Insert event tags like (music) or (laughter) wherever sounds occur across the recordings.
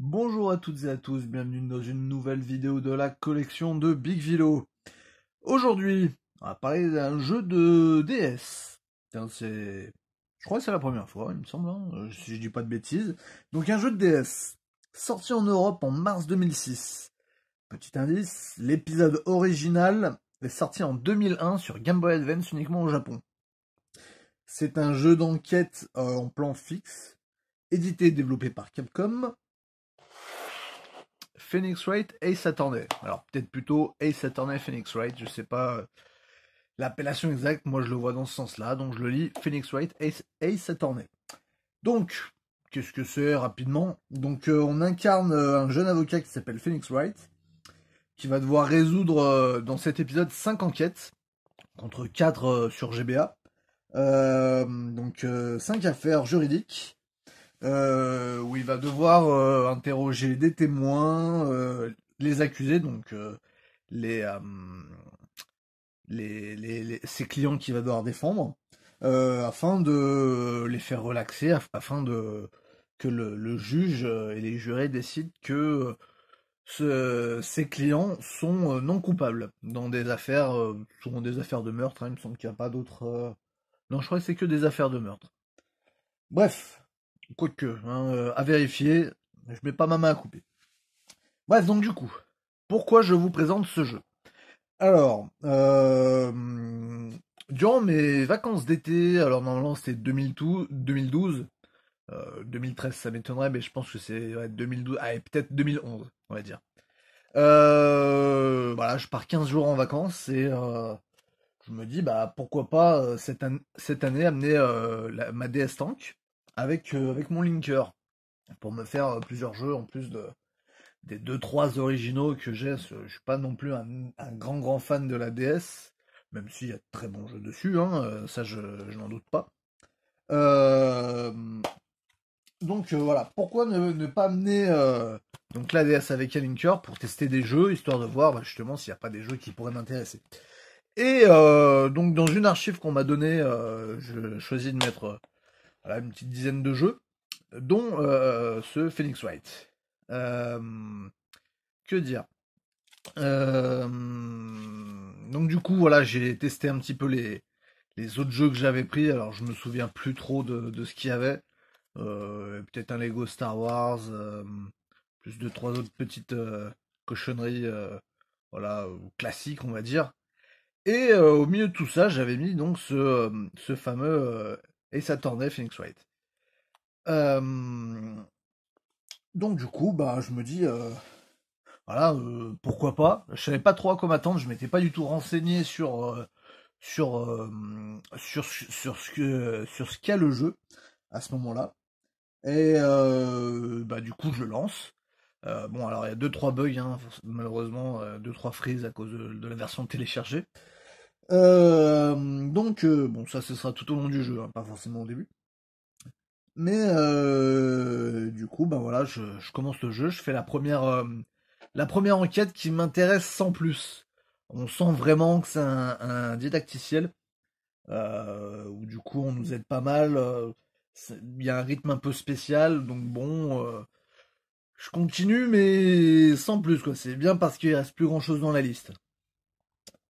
Bonjour à toutes et à tous, bienvenue dans une nouvelle vidéo de la collection de Big Vilo. Aujourd'hui, on va parler d'un jeu de DS. c'est... Je crois que c'est la première fois, il me semble, hein, si je dis pas de bêtises. Donc un jeu de DS, sorti en Europe en mars 2006. Petit indice, l'épisode original est sorti en 2001 sur Game Boy Advance uniquement au Japon. C'est un jeu d'enquête euh, en plan fixe, édité et développé par Capcom, Phoenix Wright, Ace Attorney. Alors peut-être plutôt Ace Attorney, Phoenix Wright, je sais pas euh, l'appellation exacte, moi je le vois dans ce sens-là, donc je le lis Phoenix Wright, Ace, Ace Donc, qu'est-ce que c'est rapidement Donc euh, on incarne euh, un jeune avocat qui s'appelle Phoenix Wright, qui va devoir résoudre dans cet épisode 5 enquêtes, contre 4 sur GBA. donc 5 affaires juridiques euh, où il va devoir euh, interroger des témoins, euh, les accusés, donc les, les, ses clients qu'il va devoir défendre, afin de les faire relaxer, afin de que le, juge et les jurés décident que ce, ces clients sont non coupables dans des affaires, souvent des affaires de meurtre, hein, il me semble qu'il n'y a pas d'autres... Non, je crois que c'est que des affaires de meurtre. Bref, Quoique, que, hein, euh, à vérifier, je mets pas ma main à couper. Bref, donc du coup, pourquoi je vous présente ce jeu Alors, euh, durant mes vacances d'été, alors normalement c'était 2012, 2013 ça m'étonnerait, mais je pense que c'est 2012. 2012, et peut-être 2011, on va dire. Euh, voilà, je pars 15 jours en vacances et je me dis, bah pourquoi pas cette, cette année amener ma DS Tank avec, euh, avec mon linker pour me faire euh, plusieurs jeux en plus de, des 2-3 originaux que j'ai. Je suis pas non plus un, un, grand grand fan de la DS, même s'il y a de très bons jeux dessus, hein, euh, ça je, n'en doute pas. donc voilà, pourquoi ne, pas amener donc la DS avec un linker pour tester des jeux, histoire de voir bah, justement s'il n'y a pas des jeux qui pourraient m'intéresser. Et donc dans une archive qu'on m'a donnée, je choisis de mettre voilà, une petite dizaine de jeux, dont euh, ce Phoenix Wright. Euh, que dire euh, Donc du coup, voilà, j'ai testé un petit peu les, les autres jeux que j'avais pris. Alors je me souviens plus trop de, ce qu'il y avait. Peut-être un Lego Star Wars, plus de trois autres petites cochonneries voilà, classiques on va dire. Et au milieu de tout ça, j'avais mis donc ce, ce fameux et ça tournait Phoenix white. Donc du coup, bah, je me dis, voilà, pourquoi pas. Je savais pas trop à quoi m'attendre, je m'étais pas du tout renseigné sur sur, sur sur ce que sur ce qu'a le jeu à ce moment-là. Et bah du coup, je le lance. bon, alors il y a deux trois bugs, hein, malheureusement, deux trois frises à cause de la version téléchargée. Euh, donc, euh, bon, ça, ce sera tout au long du jeu, hein, pas forcément au début. Mais euh, du coup, ben voilà, je, commence le jeu, je fais la première, la première enquête qui m'intéresse sans plus. On sent vraiment que c'est un, didacticiel, où du coup, on nous aide pas mal. Il y a un rythme un peu spécial, donc bon, je continue, mais sans plus, quoi. C'est bien parce qu'il reste plus grand chose dans la liste.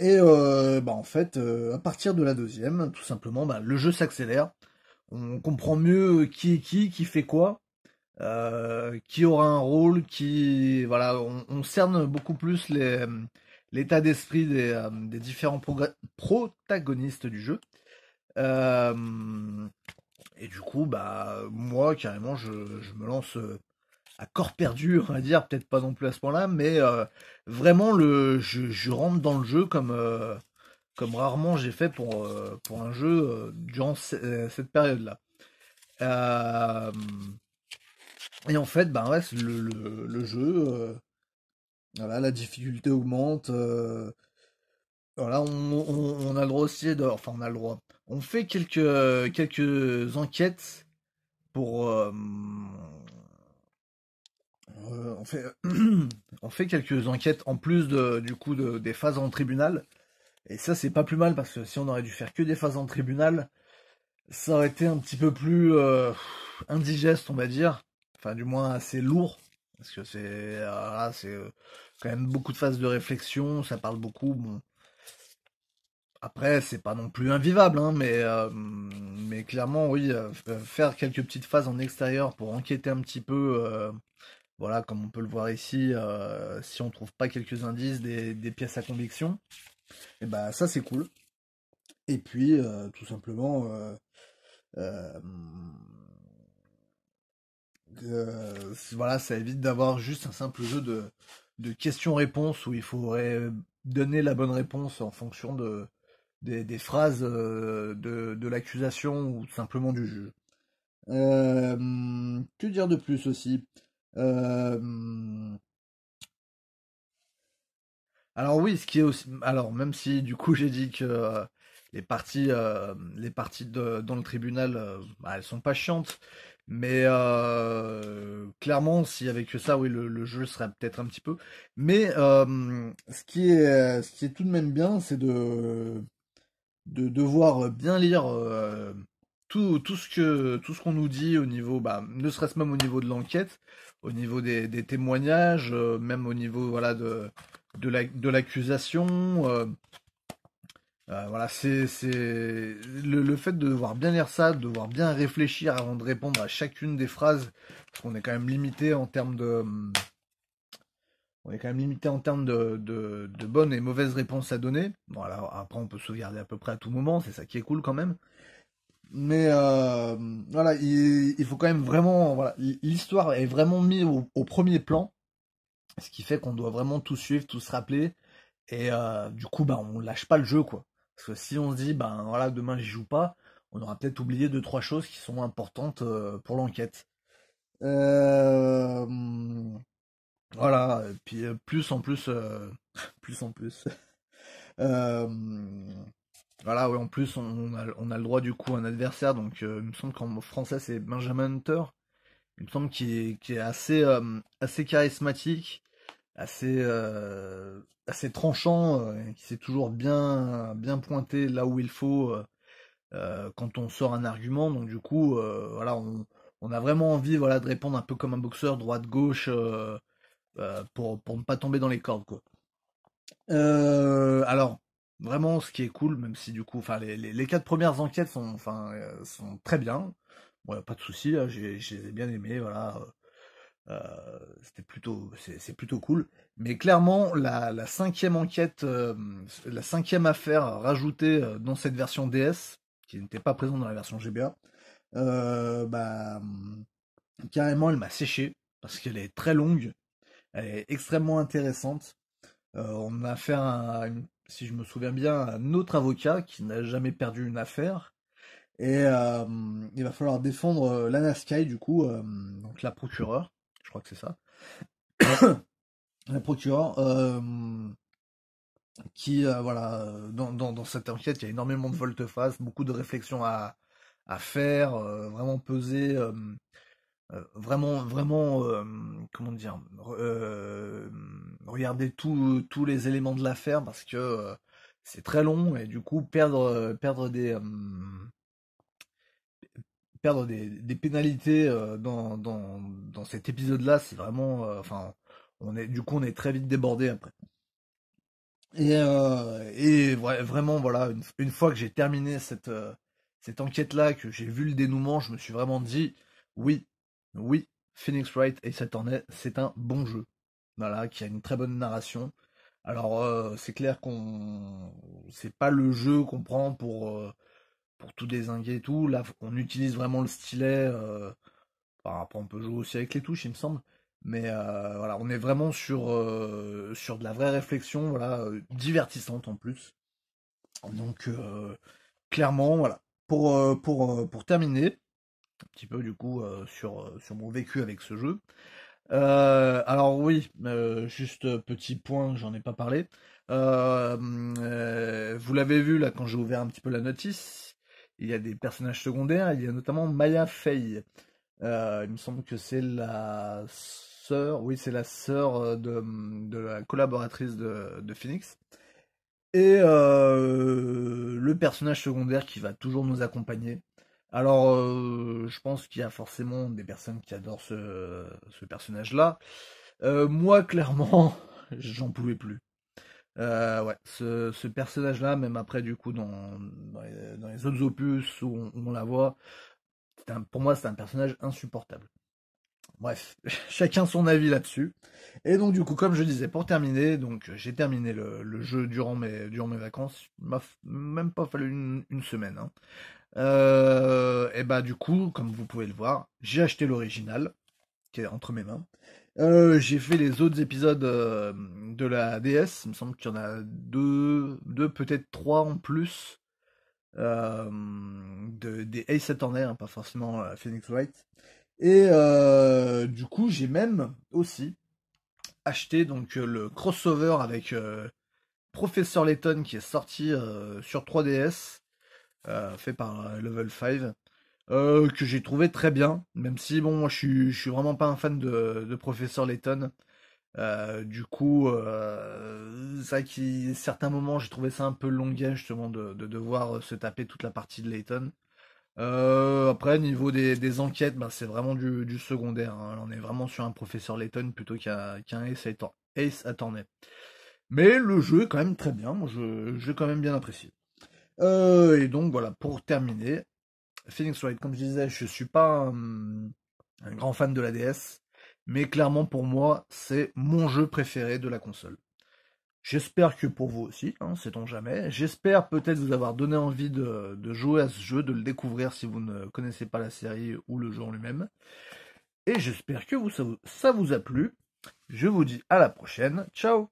Et euh, bah en fait, euh, à partir de la deuxième, tout simplement, bah, le jeu s'accélère. On comprend mieux euh, qui est qui, qui fait quoi, euh, qui aura un rôle, qui voilà, on, on cerne beaucoup plus l'état d'esprit des, des, différents protagonistes du jeu. et du coup, bah moi carrément, je, je me lance à corps perdu, on va dire, peut-être pas non plus à ce point-là, mais euh, vraiment, le, je, je, rentre dans le jeu comme, euh, comme rarement j'ai fait pour, euh, pour un jeu durant cette période-là. et en fait, ben ouais, le, le, jeu, voilà, la difficulté augmente. voilà, on, a le droit aussi, de, enfin on a le droit. On fait quelques, quelques enquêtes pour euh, on, fait, (clears throat) on fait quelques enquêtes en plus de, du coup de, des phases en tribunal. Et ça, c'est pas plus mal parce que si on aurait dû faire que des phases en tribunal, ça aurait été un petit peu plus euh, indigeste, on va dire. Enfin, du moins assez lourd. Parce que c'est ah, c'est euh, quand même beaucoup de phases de réflexion, ça parle beaucoup. Bon. Après, c'est pas non plus invivable, hein, mais, mais clairement, oui, faire quelques petites phases en extérieur pour enquêter un petit peu voilà, comme on peut le voir ici, euh, si on trouve pas quelques indices des, pièces à conviction, et eh bah ben, ça c'est cool. Et puis euh, tout simplement euh, voilà, ça évite d'avoir juste un simple jeu de, questions-réponses où il faudrait donner la bonne réponse en fonction de, des, phrases de, l'accusation ou simplement du juge. que dire de plus aussi alors oui, ce qui est aussi, alors même si du coup (laughs) j'ai dit que euh, les parties, euh, les parties de, dans le tribunal, euh, bah, elles sont pas chiantes, mais clairement, si avec ça, oui, le, jeu serait peut-être un petit peu. Mais ce, qui est, tout de même bien, c'est de, de devoir bien lire tout, ce que tout ce qu'on nous dit au niveau, bah, ne serait-ce même au niveau de l'enquête, au niveau des, témoignages, euh, même au niveau voilà de de l'accusation. Euh, euh, voilà, c'est le, fait de devoir bien lire ça, de devoir bien réfléchir avant de répondre à chacune des phrases, parce qu'on est quand même limité en termes de est quand même limité en termes de, bonnes et mauvaises réponses à donner. Bon, après, on peut sauvegarder à peu près à tout moment, c'est ça qui est cool quand même. Mais euh, voilà, il, faut quand même vraiment. Voilà, l'histoire est vraiment mise au, premier plan, ce qui fait qu'on doit vraiment tout suivre, tout se rappeler, et euh, du coup, bah, on lâche pas le jeu, quoi. Parce que si on se dit, ben voilà, demain j'y joue pas, on aura peut-être oublié deux trois choses qui sont importantes euh, pour l'enquête. voilà, et puis plus en plus, (laughs) plus en plus. (laughs) Voilà, en plus, on a, le droit du coup à un adversaire, donc euh, il me semble qu'en français c'est Benjamin Hunter. Il me semble qu'il est, assez, euh, assez charismatique, assez, euh, assez tranchant, qui s'est toujours bien, bien pointé là où il faut quand on sort un argument. Donc du coup, voilà, on, on, a vraiment envie voilà, de répondre un peu comme un boxeur, droite-gauche, pour, pour ne pas tomber dans les cordes. Quoi. alors, Vraiment, ce qui est cool, même si du coup, enfin, les, les, quatre premières enquêtes sont, enfin, euh, sont très bien. Bon, pas de souci, hein, j'ai je les ai bien aimées, voilà. Euh, euh, c'était plutôt, c'est plutôt cool. Mais clairement, la, la cinquième enquête, la cinquième affaire rajoutée dans cette version DS, qui n'était pas présente dans la version GBA, bah, carrément, elle m'a séché parce qu'elle est très longue, elle est extrêmement intéressante. on a fait un si je me souviens bien, un autre avocat qui n'a jamais perdu une affaire. Et euh, il va falloir défendre euh, Lana Sky, du coup, euh, donc la procureure, je crois que c'est ça. (coughs) la procureure, qui, voilà, dans, dans, dans, cette enquête, il y a énormément de volte-face, beaucoup de réflexions à, à faire, vraiment peser, vraiment, vraiment, comment dire, Regardez tous les éléments de l'affaire parce que euh, c'est très long et du coup perdre, euh, perdre des euh, perdre des, pénalités dans, dans, dans, cet épisode là c'est vraiment enfin on est du coup on est très vite débordé après et, vraiment voilà une, fois que j'ai terminé cette cette enquête là que j'ai vu le dénouement je me suis vraiment dit oui oui Phoenix Wright et Saturnet c'est un bon jeu voilà, qui a une très bonne narration. Alors euh, c'est clair qu'on c'est pas le jeu qu'on prend pour euh, pour tout désinguer et tout. Là, on utilise vraiment le stylet. Euh, après, on peut jouer aussi avec les touches, il me semble. Mais voilà, on est vraiment sur sur de la vraie réflexion, voilà, divertissante en plus. Donc clairement, voilà. Pour pour pour terminer un petit peu du coup sur sur mon vécu avec ce jeu. Euh, alors oui, euh, juste petit point, j'en ai pas parlé. Euh, vous l'avez vu là quand j'ai ouvert un petit peu la notice, il y a des personnages secondaires, il y a notamment Maya Fey. il me semble que c'est la sœur, oui c'est la sœur de, la collaboratrice de Phoenix. Et le personnage secondaire qui va toujours nous accompagner, alors, euh, je pense qu'il y a forcément des personnes qui adorent ce, ce personnage-là. Euh, moi, clairement, (laughs) j'en pouvais plus. Euh, ouais, ce, ce personnage-là, même après, du coup, dans, dans, les, autres opus où on, la voit, pour moi, c'est un personnage insupportable. Bref, (laughs) chacun son avis là-dessus. Et donc du coup, comme je disais, pour terminer, donc j'ai terminé le, jeu durant mes, durant mes vacances. Il m'a même pas fallu une, semaine. Hein. Euh, et bah du coup, comme vous pouvez le voir, j'ai acheté l'original, qui est entre mes mains. Euh, j'ai fait les autres épisodes euh, de la DS, il me semble qu'il y en a deux, deux peut-être trois en plus. De, des Ace Attorney, hein, pas forcément Phoenix Wright. Et euh, du coup, j'ai même aussi acheté donc euh, le crossover avec euh, Professeur Layton qui est sorti sur 3DS, fait par Level 5, que j'ai trouvé très bien, même si bon, je suis, suis vraiment pas un fan de, Professeur Layton. du coup, c'est certains moments j'ai trouvé ça un peu longuet justement de, de, devoir se taper toute la partie de Layton après euh, après, niveau des, enquêtes, ben, c'est vraiment du, secondaire. Hein. On est vraiment sur un professeur Layton plutôt qu'un Ace, Mais le jeu est quand même très bien. Moi, je, j'ai quand même bien apprécié. Euh, et donc, voilà, pour terminer, Phoenix Wright, comme je disais, je suis pas un grand fan de la DS. Mais clairement, pour moi, c'est mon jeu préféré de la console. J'espère que pour vous aussi, hein, sait-on jamais. J'espère peut-être vous avoir donné envie de, jouer à ce jeu, de le découvrir si vous ne connaissez pas la série ou le jeu en lui-même. Et j'espère que vous, ça vous a plu. Je vous dis à la prochaine. Ciao